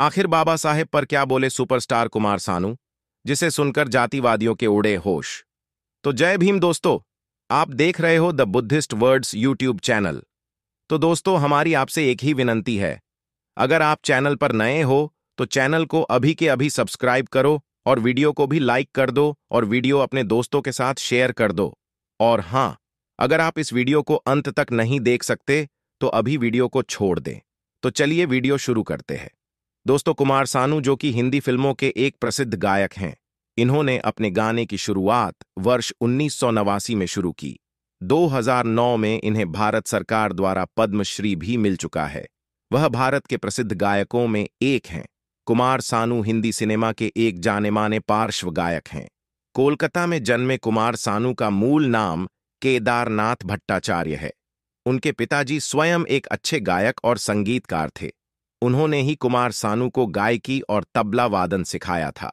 आखिर बाबा साहेब पर क्या बोले सुपरस्टार कुमार सानू जिसे सुनकर जातिवादियों के उड़े होश तो जय भीम दोस्तों आप देख रहे हो the Buddhist words YouTube channel तो दोस्तों हमारी आपसे एक ही विनंती है अगर आप चैनल पर नए हो तो चैनल को अभी के अभी सब्सक्राइब करो और वीडियो को भी लाइक कर दो और वीडियो अपने दोस्तों के साथ शेयर कर दो और हाँ अगर आप इस वीडियो को अंत तक नहीं देख सकते तो अभी वीडियो को छोड़ दें तो चलिए वीडियो शुरू करते हैं दोस्तों कुमार सानू जो कि हिंदी फिल्मों के एक प्रसिद्ध गायक हैं इन्होंने अपने गाने की शुरुआत वर्ष उन्नीस में शुरू की 2009 में इन्हें भारत सरकार द्वारा पद्मश्री भी मिल चुका है वह भारत के प्रसिद्ध गायकों में एक हैं कुमार सानू हिंदी सिनेमा के एक जाने माने पार्श्व गायक हैं कोलकाता में जन्मे कुमार सानू का मूल नाम केदारनाथ भट्टाचार्य है उनके पिताजी स्वयं एक अच्छे गायक और संगीतकार थे उन्होंने ही कुमार सानू को गायकी और तबला वादन सिखाया था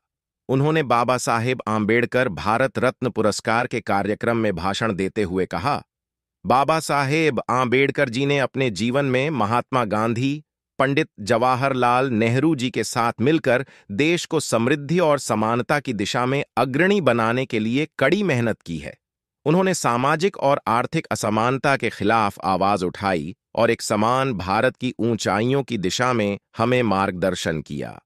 उन्होंने बाबा साहेब आम्बेडकर भारत रत्न पुरस्कार के कार्यक्रम में भाषण देते हुए कहा बाबा साहेब आम्बेडकर जी ने अपने जीवन में महात्मा गांधी पंडित जवाहरलाल नेहरू जी के साथ मिलकर देश को समृद्धि और समानता की दिशा में अग्रणी बनाने के लिए कड़ी मेहनत की है उन्होंने सामाजिक और आर्थिक असमानता के खिलाफ आवाज उठाई और एक समान भारत की ऊंचाइयों की दिशा में हमें मार्गदर्शन किया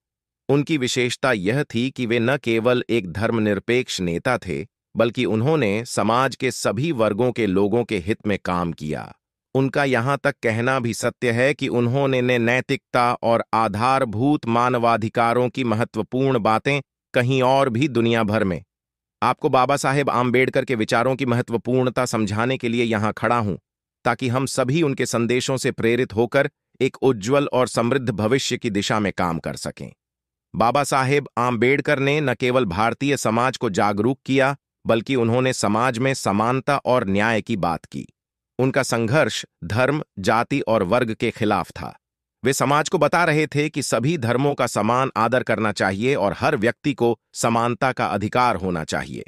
उनकी विशेषता यह थी कि वे न केवल एक धर्मनिरपेक्ष नेता थे बल्कि उन्होंने समाज के सभी वर्गों के लोगों के हित में काम किया उनका यहां तक कहना भी सत्य है कि उन्होंने ने नैतिकता और आधारभूत मानवाधिकारों की महत्वपूर्ण बातें कहीं और भी दुनिया भर में आपको बाबा साहेब आम्बेडकर के विचारों की महत्वपूर्णता समझाने के लिए यहां खड़ा हूं ताकि हम सभी उनके संदेशों से प्रेरित होकर एक उज्जवल और समृद्ध भविष्य की दिशा में काम कर सकें बाबा साहेब आम्बेडकर ने न केवल भारतीय समाज को जागरूक किया बल्कि उन्होंने समाज में समानता और न्याय की बात की उनका संघर्ष धर्म जाति और वर्ग के खिलाफ था वे समाज को बता रहे थे कि सभी धर्मों का समान आदर करना चाहिए और हर व्यक्ति को समानता का अधिकार होना चाहिए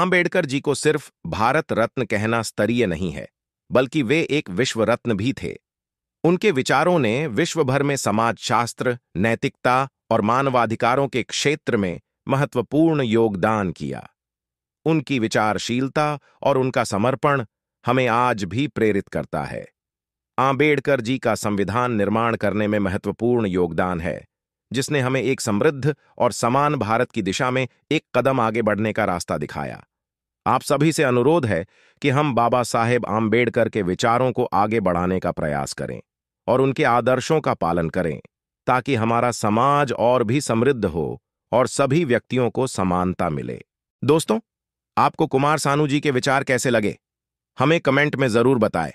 आम्बेडकर जी को सिर्फ भारत रत्न कहना स्तरीय नहीं है बल्कि वे एक विश्व रत्न भी थे उनके विचारों ने विश्व भर में समाजशास्त्र नैतिकता और मानवाधिकारों के क्षेत्र में महत्वपूर्ण योगदान किया उनकी विचारशीलता और उनका समर्पण हमें आज भी प्रेरित करता है आम्बेडकर जी का संविधान निर्माण करने में महत्वपूर्ण योगदान है जिसने हमें एक समृद्ध और समान भारत की दिशा में एक कदम आगे बढ़ने का रास्ता दिखाया आप सभी से अनुरोध है कि हम बाबा साहेब आम्बेडकर के विचारों को आगे बढ़ाने का प्रयास करें और उनके आदर्शों का पालन करें ताकि हमारा समाज और भी समृद्ध हो और सभी व्यक्तियों को समानता मिले दोस्तों आपको कुमार सानू जी के विचार कैसे लगे हमें कमेंट में जरूर बताएं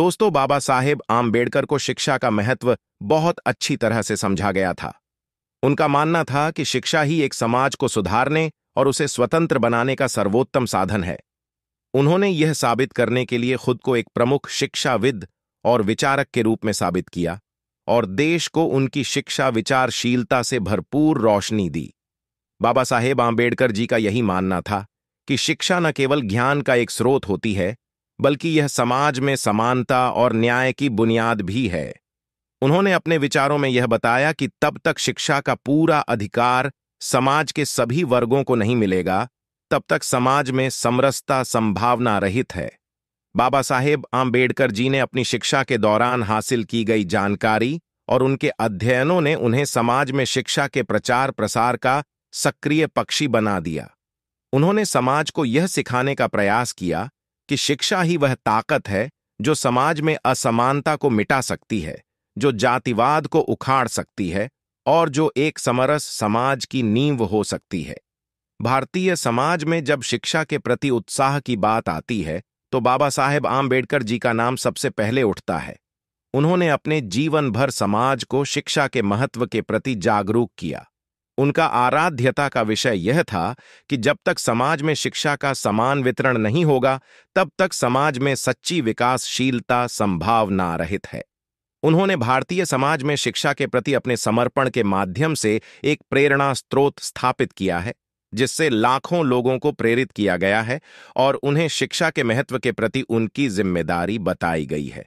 दोस्तों बाबा साहेब आम्बेडकर को शिक्षा का महत्व बहुत अच्छी तरह से समझा गया था उनका मानना था कि शिक्षा ही एक समाज को सुधारने और उसे स्वतंत्र बनाने का सर्वोत्तम साधन है उन्होंने यह साबित करने के लिए खुद को एक प्रमुख शिक्षाविद और विचारक के रूप में साबित किया और देश को उनकी शिक्षा विचारशीलता से भरपूर रोशनी दी बाबा साहेब आम्बेडकर जी का यही मानना था कि शिक्षा न केवल ज्ञान का एक स्रोत होती है बल्कि यह समाज में समानता और न्याय की बुनियाद भी है उन्होंने अपने विचारों में यह बताया कि तब तक शिक्षा का पूरा अधिकार समाज के सभी वर्गों को नहीं मिलेगा तब तक समाज में समरसता संभावना रहित है बाबा साहेब आम्बेडकर जी ने अपनी शिक्षा के दौरान हासिल की गई जानकारी और उनके अध्ययनों ने उन्हें समाज में शिक्षा के प्रचार प्रसार का सक्रिय पक्षी बना दिया उन्होंने समाज को यह सिखाने का प्रयास किया कि शिक्षा ही वह ताकत है जो समाज में असमानता को मिटा सकती है जो जातिवाद को उखाड़ सकती है और जो एक समरस समाज की नींव हो सकती है भारतीय समाज में जब शिक्षा के प्रति उत्साह की बात आती है तो बाबा साहेब आम्बेडकर जी का नाम सबसे पहले उठता है उन्होंने अपने जीवन भर समाज को शिक्षा के महत्व के प्रति जागरूक किया उनका आराध्यता का विषय यह था कि जब तक समाज में शिक्षा का समान वितरण नहीं होगा तब तक समाज में सच्ची विकासशीलता संभावना रहित है उन्होंने भारतीय समाज में शिक्षा के प्रति अपने समर्पण के माध्यम से एक प्रेरणा स्रोत स्थापित किया है जिससे लाखों लोगों को प्रेरित किया गया है और उन्हें शिक्षा के महत्व के प्रति उनकी जिम्मेदारी बताई गई है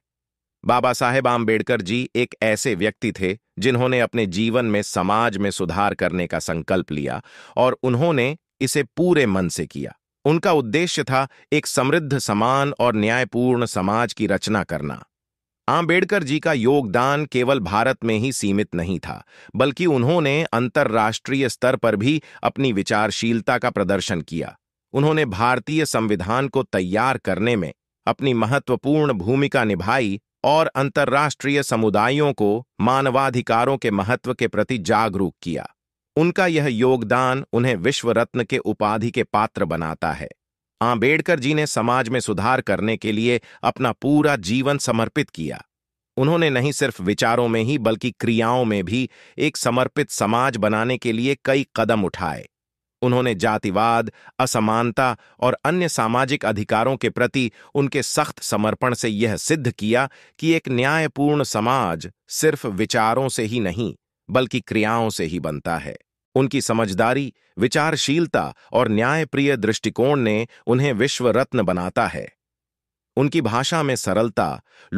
बाबा साहेब आम्बेडकर जी एक ऐसे व्यक्ति थे जिन्होंने अपने जीवन में समाज में सुधार करने का संकल्प लिया और उन्होंने इसे पूरे मन से किया उनका उद्देश्य था एक समृद्ध समान और न्यायपूर्ण समाज की रचना करना आम्बेडकर जी का योगदान केवल भारत में ही सीमित नहीं था बल्कि उन्होंने अंतर्राष्ट्रीय स्तर पर भी अपनी विचारशीलता का प्रदर्शन किया उन्होंने भारतीय संविधान को तैयार करने में अपनी महत्वपूर्ण भूमिका निभाई और अंतर्राष्ट्रीय समुदायों को मानवाधिकारों के महत्व के प्रति जागरूक किया उनका यह योगदान उन्हें विश्व रत्न के उपाधि के पात्र बनाता है आम्बेडकर जी ने समाज में सुधार करने के लिए अपना पूरा जीवन समर्पित किया उन्होंने नहीं सिर्फ विचारों में ही बल्कि क्रियाओं में भी एक समर्पित समाज बनाने के लिए कई कदम उठाए उन्होंने जातिवाद असमानता और अन्य सामाजिक अधिकारों के प्रति उनके सख्त समर्पण से यह सिद्ध किया कि एक न्यायपूर्ण समाज सिर्फ विचारों से ही नहीं बल्कि क्रियाओं से ही बनता है उनकी समझदारी विचारशीलता और न्यायप्रिय दृष्टिकोण ने उन्हें विश्व रत्न बनाता है उनकी भाषा में सरलता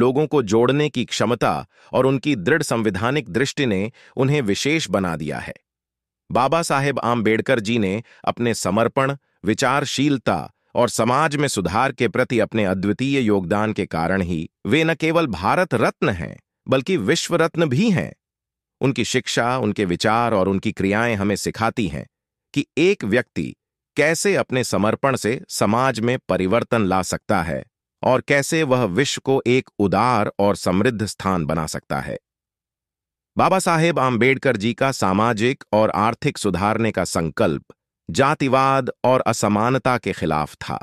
लोगों को जोड़ने की क्षमता और उनकी दृढ़ संवैधानिक दृष्टि ने उन्हें विशेष बना दिया है बाबा साहेब आम्बेडकर जी ने अपने समर्पण विचारशीलता और समाज में सुधार के प्रति अपने अद्वितीय योगदान के कारण ही वे न केवल भारत रत्न हैं बल्कि विश्व रत्न भी हैं उनकी शिक्षा उनके विचार और उनकी क्रियाएं हमें सिखाती हैं कि एक व्यक्ति कैसे अपने समर्पण से समाज में परिवर्तन ला सकता है और कैसे वह विश्व को एक उदार और समृद्ध स्थान बना सकता है बाबा साहेब आम्बेडकर जी का सामाजिक और आर्थिक सुधारने का संकल्प जातिवाद और असमानता के खिलाफ था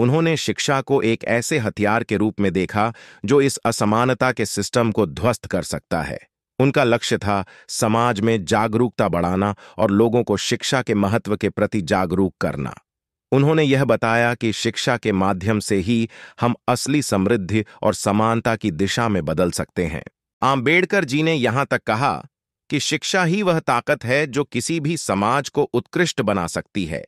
उन्होंने शिक्षा को एक ऐसे हथियार के रूप में देखा जो इस असमानता के सिस्टम को ध्वस्त कर सकता है उनका लक्ष्य था समाज में जागरूकता बढ़ाना और लोगों को शिक्षा के महत्व के प्रति जागरूक करना उन्होंने यह बताया कि शिक्षा के माध्यम से ही हम असली समृद्धि और समानता की दिशा में बदल सकते हैं आम्बेडकर जी ने यहां तक कहा कि शिक्षा ही वह ताकत है जो किसी भी समाज को उत्कृष्ट बना सकती है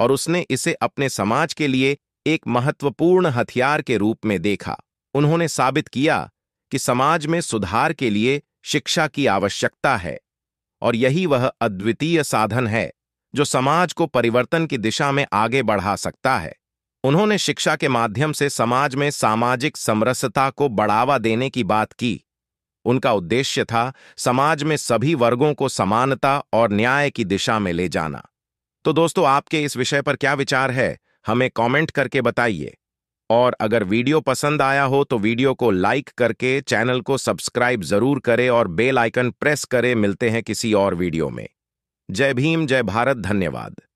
और उसने इसे अपने समाज के लिए एक महत्वपूर्ण हथियार के रूप में देखा उन्होंने साबित किया कि समाज में सुधार के लिए शिक्षा की आवश्यकता है और यही वह अद्वितीय साधन है जो समाज को परिवर्तन की दिशा में आगे बढ़ा सकता है उन्होंने शिक्षा के माध्यम से समाज में सामाजिक समरसता को बढ़ावा देने की बात की उनका उद्देश्य था समाज में सभी वर्गों को समानता और न्याय की दिशा में ले जाना तो दोस्तों आपके इस विषय पर क्या विचार है हमें कमेंट करके बताइए और अगर वीडियो पसंद आया हो तो वीडियो को लाइक करके चैनल को सब्सक्राइब जरूर करें और बेल आइकन प्रेस करें मिलते हैं किसी और वीडियो में जय भीम जय भारत धन्यवाद